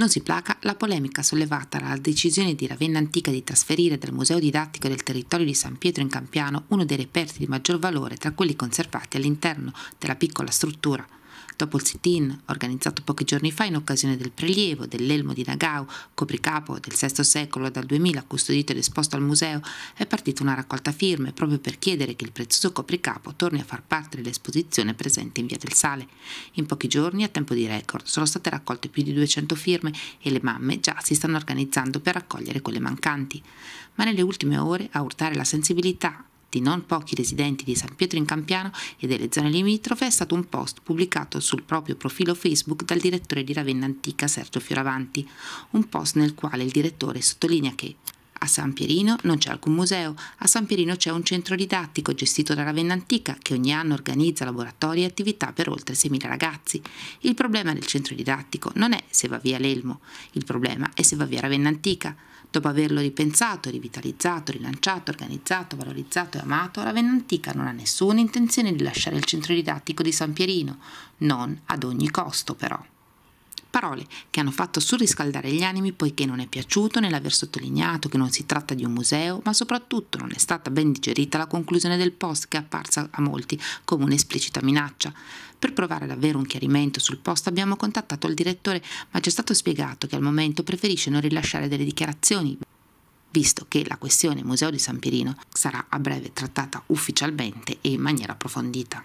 Non si placa la polemica sollevata dalla decisione di Ravenna Antica di trasferire dal Museo Didattico del Territorio di San Pietro in Campiano uno dei reperti di maggior valore tra quelli conservati all'interno della piccola struttura Dopo il sit-in, organizzato pochi giorni fa in occasione del prelievo dell'elmo di Nagao, copricapo del VI secolo dal 2000, custodito ed esposto al museo, è partita una raccolta firme proprio per chiedere che il prezioso copricapo torni a far parte dell'esposizione presente in Via del Sale. In pochi giorni, a tempo di record, sono state raccolte più di 200 firme e le mamme già si stanno organizzando per raccogliere quelle mancanti. Ma nelle ultime ore a urtare la sensibilità di non pochi residenti di San Pietro in Campiano e delle zone limitrofe è stato un post pubblicato sul proprio profilo Facebook dal direttore di Ravenna Antica Sergio Fioravanti, un post nel quale il direttore sottolinea che a San Pierino non c'è alcun museo, a San Pierino c'è un centro didattico gestito dalla Venna Antica che ogni anno organizza laboratori e attività per oltre 6.000 ragazzi. Il problema del centro didattico non è se va via l'Elmo, il problema è se va via Ravenna Antica. Dopo averlo ripensato, rivitalizzato, rilanciato, organizzato, valorizzato e amato, la Venna Antica non ha nessuna intenzione di lasciare il centro didattico di San Pierino, non ad ogni costo però parole che hanno fatto surriscaldare gli animi poiché non è piaciuto nell'aver sottolineato che non si tratta di un museo, ma soprattutto non è stata ben digerita la conclusione del post che è apparsa a molti come un'esplicita minaccia. Per provare ad avere un chiarimento sul post abbiamo contattato il direttore, ma ci è stato spiegato che al momento preferisce non rilasciare delle dichiarazioni, visto che la questione Museo di San Pirino sarà a breve trattata ufficialmente e in maniera approfondita.